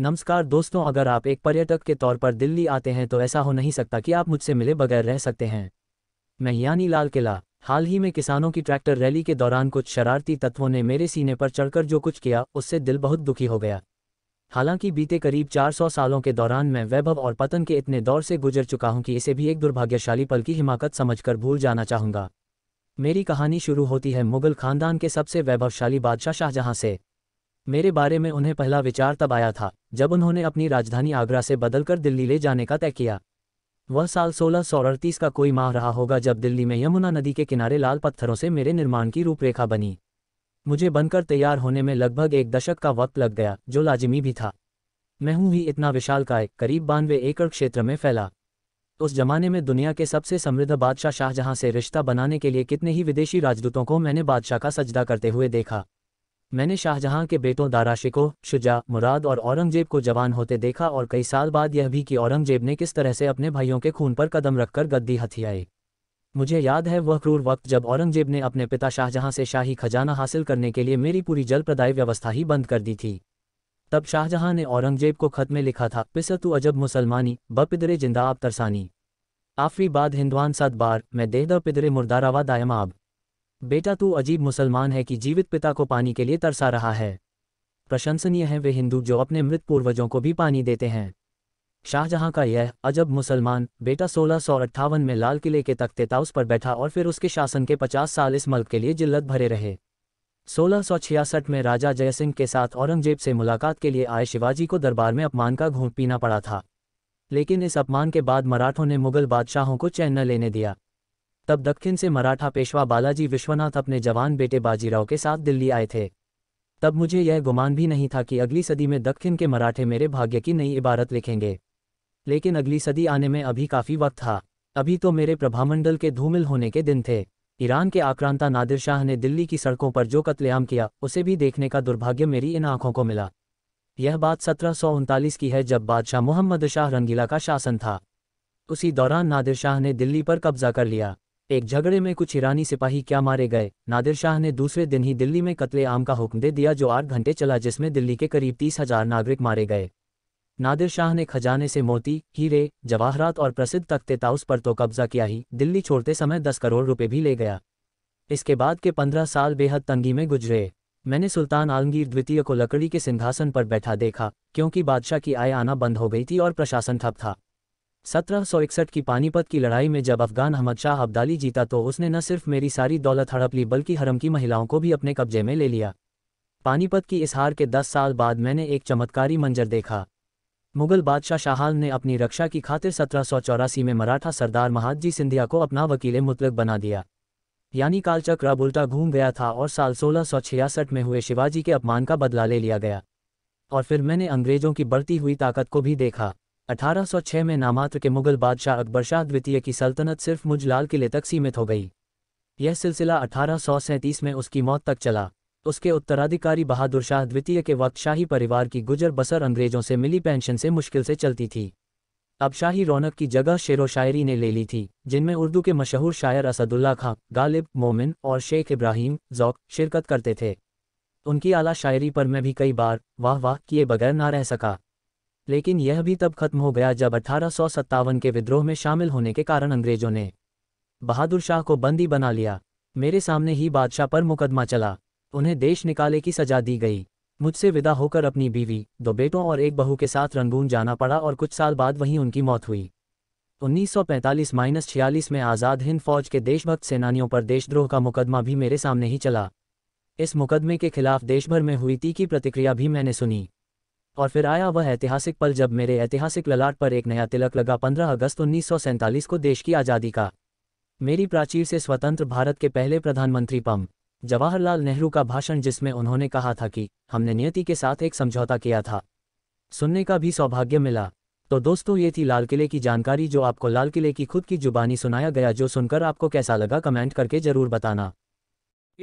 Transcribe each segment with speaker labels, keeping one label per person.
Speaker 1: नमस्कार दोस्तों अगर आप एक पर्यटक के तौर पर दिल्ली आते हैं तो ऐसा हो नहीं सकता कि आप मुझसे मिले बगैर रह सकते हैं मैं यानी लाल किला हाल ही में किसानों की ट्रैक्टर रैली के दौरान कुछ शरारती तत्वों ने मेरे सीने पर चढ़कर जो कुछ किया उससे दिल बहुत दुखी हो गया हालांकि बीते करीब 400 सालों के दौरान मैं वैभव और पतन के इतने दौर से गुजर चुका हूं कि इसे भी एक दुर्भाग्यशाली पल की हिमाकत समझकर भूल जाना चाहूंगा मेरी कहानी शुरू होती है मुगल खानदान के सबसे वैभवशाली बादशाह शाहजहां से मेरे बारे में उन्हें पहला विचार तब आया था जब उन्होंने अपनी राजधानी आगरा से बदलकर दिल्ली ले जाने का तय किया वह साल सोलह का कोई माह रहा होगा जब दिल्ली में यमुना नदी के किनारे लाल पत्थरों से मेरे निर्माण की रूपरेखा बनी मुझे बनकर तैयार होने में लगभग एक दशक का वक्त लग गया जो लाजिमी भी था मैं हूं ही इतना विशाल काय करीब बानवे एकड़ क्षेत्र में फैला उस जमाने में दुनिया के सबसे समृद्ध बादशाह शाहजहां से रिश्ता बनाने के लिए कितने ही विदेशी राजदूतों को मैंने बादशाह का सजदा करते हुए देखा मैंने शाहजहां के बेटों दारा शिको शुजा मुराद और औरंगजेब को जवान होते देखा और कई साल बाद यह भी कि औरंगजेब ने किस तरह से अपने भाइयों के खून पर कदम रखकर गद्दी हथियाई मुझे याद है वह क्रूर वक्त जब औरंगजेब ने अपने पिता शाहजहां से शाही खजाना हासिल करने के लिए मेरी पूरी जल प्रदाय व्यवस्था ही बंद कर दी थी तब शाहजहां ने औरंगजेब को खत में लिखा था पिस तू अजब मुसलमानी ब पिदरे जिंदा आब तरसानी आफरी बाद हिंदवान सात बार मैं देहदा पिदरे मुर्दारावा दायमाब बेटा तू अजीब मुसलमान है कि जीवित पिता को पानी के लिए तरसा रहा है प्रशंसनीय है वे हिंदू जो अपने मृत पूर्वजों को भी पानी देते हैं शाहजहां का यह अजब मुसलमान बेटा सोलह में लाल किले के तख्ते ताउस पर बैठा और फिर उसके शासन के 50 साल इस मल्क के लिए जिल्लत भरे रहे 1666 में राजा जयसिंह के साथ औरंगजेब से मुलाकात के लिए आए शिवाजी को दरबार में अपमान का घूंट पीना पड़ा था लेकिन इस अपमान के बाद मराठों ने मुगल बादशाहों को चैन न लेने दिया तब दक्षिण से मराठा पेशवा बालाजी विश्वनाथ अपने जवान बेटे बाजीराव के साथ दिल्ली आए थे तब मुझे यह गुमान भी नहीं था कि अगली सदी में दक्षिण के मराठे मेरे भाग्य की नई इबारत लिखेंगे लेकिन अगली सदी आने में अभी काफ़ी वक्त था अभी तो मेरे प्रभामंडल के धूमिल होने के दिन थे ईरान के आक्रांता नादिर शाह ने दिल्ली की सड़कों पर जो कत्लेआम किया उसे भी देखने का दुर्भाग्य मेरी इन आंखों को मिला यह बात सत्रह की है जब बादशाह मोहम्मद शाह रंगीला का शासन था उसी दौरान नादिर शाह ने दिल्ली पर कब्जा कर लिया एक झगड़े में कुछ ईरानी सिपाही क्या मारे गए नादिर शाह ने दूसरे दिन ही दिल्ली में कत्ले आम का हुक्म दे दिया जो आठ घंटे चला जिसमें दिल्ली के करीब तीस हजार नागरिक मारे गए नादिर शाह ने खजाने से मोती हीरे जवाहरात और प्रसिद्ध तख्ते ताउस पर तो कब्जा किया ही दिल्ली छोड़ते समय दस करोड़ रुपये भी ले गया इसके बाद के पंद्रह साल बेहद तंगी में गुजरे मैंने सुल्तान आलमगीर द्वितीय को लकड़ी के सिंहासन पर बैठा देखा क्योंकि बादशाह की आय आना बंद हो गई थी और प्रशासन ठप था सत्रह की पानीपत की लड़ाई में जब अफगान अहमद शाह अब्दाली जीता तो उसने न सिर्फ मेरी सारी दौलत हड़प ली बल्कि हरम की महिलाओं को भी अपने कब्जे में ले लिया पानीपत की इस हार के दस साल बाद मैंने एक चमत्कारी मंजर देखा मुगल बादशाह शाहाल ने अपनी रक्षा की खातिर सत्रह में मराठा सरदार महादजी सिंधिया को अपना वकील मुतलक बना दिया यानी कालचक्र उल्टा घूम गया था और साल छियासठ में हुए शिवाजी के अपमान का बदला ले लिया गया और फिर मैंने अंग्रेजों की बढ़ती हुई ताकत को भी देखा 1806 में नामात्र के मुगल बादशाह अकबर शाह द्वितीय की सल्तनत सिर्फ मुझ लाल किले तक सीमित हो गई यह सिलसिला अठारह में उसकी मौत तक चला उसके उत्तराधिकारी बहादुर शाह द्वितीय के वक्त शाही परिवार की गुजर बसर अंग्रेजों से मिली पेंशन से मुश्किल से चलती थी अब शाही रौनक की जगह शेर शायरी ने ले ली थी जिनमें उर्दू के मशहूर शायर असदुल्ला खां गालिब मोमिन और शेख इब्राहिम जौक शिरकत करते थे उनकी आला शायरी पर मैं भी कई बार वाह वाह किए बगैर ना रह सका लेकिन यह भी तब खत्म हो गया जब अठारह के विद्रोह में शामिल होने के कारण अंग्रेजों ने बहादुर शाह को बंदी बना लिया मेरे सामने ही बादशाह पर मुकदमा चला उन्हें देश निकाले की सजा दी गई मुझसे विदा होकर अपनी बीवी दो बेटों और एक बहू के साथ रंगून जाना पड़ा और कुछ साल बाद वहीं उनकी मौत हुई 1945 माइनस छियालीस में आज़ाद हिंद फौज के देशभक्त सेनानियों पर देशद्रोह का मुकदमा भी मेरे सामने ही चला इस मुकदमे के खिलाफ देशभर में हुई तीखी प्रतिक्रिया भी मैंने सुनी और फिर आया वह ऐतिहासिक पल जब मेरे ऐतिहासिक ललाट पर एक नया तिलक लगा पंद्रह अगस्त उन्नीस को देश की आज़ादी का मेरी प्राचीर से स्वतंत्र भारत के पहले प्रधानमंत्री पम जवाहरलाल नेहरू का भाषण जिसमें उन्होंने कहा था कि हमने नियति के साथ एक समझौता किया था सुनने का भी सौभाग्य मिला तो दोस्तों ये थी लाल किले की जानकारी जो आपको लाल किले की खुद की जुबानी सुनाया गया जो सुनकर आपको कैसा लगा कमेंट करके ज़रूर बताना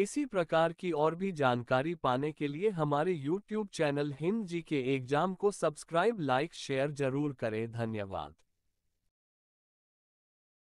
Speaker 1: इसी प्रकार की और भी जानकारी पाने के लिए हमारे YouTube चैनल हिंद जी के एग्जाम को सब्सक्राइब लाइक शेयर जरूर करें धन्यवाद